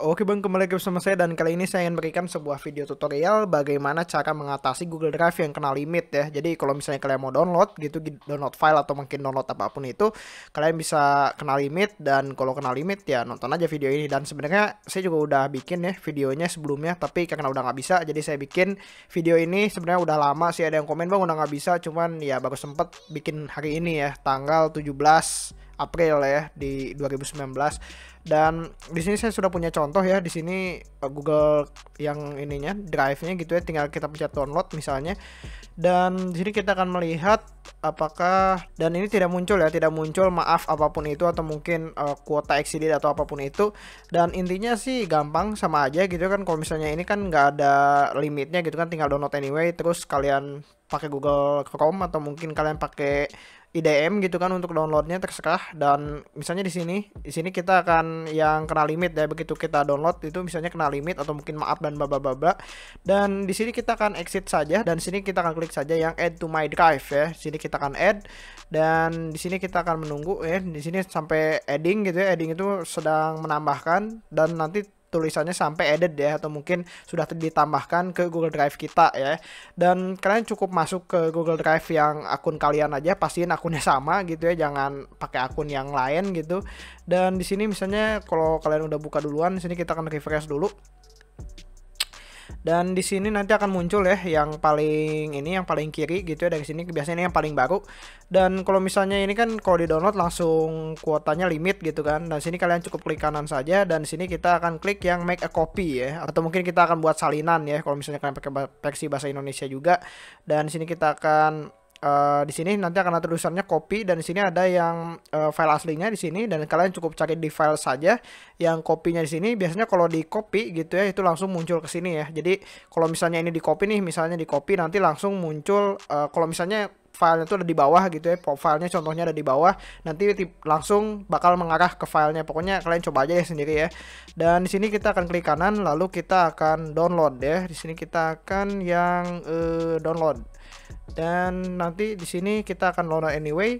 Oke bang, kembali lagi bersama saya dan kali ini saya ingin berikan sebuah video tutorial bagaimana cara mengatasi Google Drive yang kena limit ya. Jadi kalau misalnya kalian mau download gitu, download file atau mungkin download apapun itu, kalian bisa kena limit dan kalau kena limit ya nonton aja video ini. Dan sebenarnya saya juga udah bikin ya videonya sebelumnya, tapi karena udah nggak bisa, jadi saya bikin video ini sebenarnya udah lama sih ada yang komen bang udah nggak bisa, cuman ya baru sempet bikin hari ini ya, tanggal 17 April ya di 2019 dan di sini saya sudah punya contoh ya di sini eh, Google yang ininya drive-nya gitu ya tinggal kita pencet download misalnya dan di sini kita akan melihat apakah dan ini tidak muncul ya tidak muncul maaf apapun itu atau mungkin uh, kuota exceeded atau apapun itu dan intinya sih gampang sama aja gitu kan kalau misalnya ini kan nggak ada limitnya gitu kan tinggal download anyway terus kalian pakai Google Chrome atau mungkin kalian pakai IDM gitu kan untuk downloadnya terserah dan misalnya di sini di sini kita akan yang kena limit ya begitu kita download itu misalnya kena limit atau mungkin maaf dan baba-baba dan di sini kita akan exit saja dan sini kita akan klik saja yang add to my drive ya di sini kita akan add dan di sini kita akan menunggu ya di sini sampai adding gitu ya adding itu sedang menambahkan dan nanti tulisannya sampai edit ya atau mungkin sudah ditambahkan ke Google Drive kita ya. Dan kalian cukup masuk ke Google Drive yang akun kalian aja, pastiin akunnya sama gitu ya, jangan pakai akun yang lain gitu. Dan di sini misalnya kalau kalian udah buka duluan, di sini kita akan refresh dulu dan di sini nanti akan muncul ya yang paling ini yang paling kiri gitu ya dari sini biasanya ini yang paling baru dan kalau misalnya ini kan kalau di download langsung kuotanya limit gitu kan dan sini kalian cukup klik kanan saja dan sini kita akan klik yang make a copy ya atau mungkin kita akan buat salinan ya kalau misalnya kalian pakai versi bahasa Indonesia juga dan sini kita akan Uh, di sini nanti akan ada tulisannya copy dan di sini ada yang uh, file aslinya di sini dan kalian cukup cari di file saja yang kopinya di sini biasanya kalau di copy gitu ya itu langsung muncul ke sini ya jadi kalau misalnya ini di copy nih misalnya di copy nanti langsung muncul uh, kalau misalnya filenya itu ada di bawah gitu ya filenya contohnya ada di bawah nanti langsung bakal mengarah ke filenya pokoknya kalian coba aja ya sendiri ya dan di sini kita akan klik kanan lalu kita akan download ya di sini kita akan yang uh, download dan nanti di sini kita akan loader anyway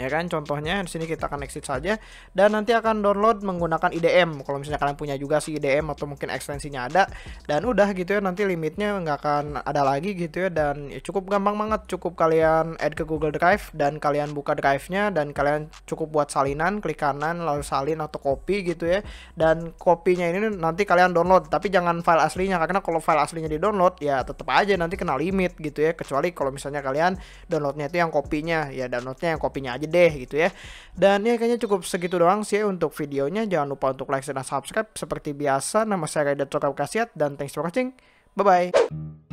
ya kan contohnya di sini kita akan exit saja dan nanti akan download menggunakan IDM kalau misalnya kalian punya juga si IDM atau mungkin ekstensinya ada dan udah gitu ya nanti limitnya nggak akan ada lagi gitu ya dan ya cukup gampang banget cukup kalian add ke Google Drive dan kalian buka drive-nya dan kalian cukup buat salinan klik kanan lalu salin atau copy gitu ya dan kopinya ini nanti kalian download tapi jangan file aslinya karena kalau file aslinya di download ya tetap aja nanti kena limit gitu ya kecuali kalau misalnya kalian downloadnya itu yang kopinya ya downloadnya yang kopinya aja deh gitu ya. Dan ya kayaknya cukup segitu doang sih ya untuk videonya. Jangan lupa untuk like dan subscribe. Seperti biasa, nama saya Reda Cokap Kasiat dan thanks for watching. Bye-bye.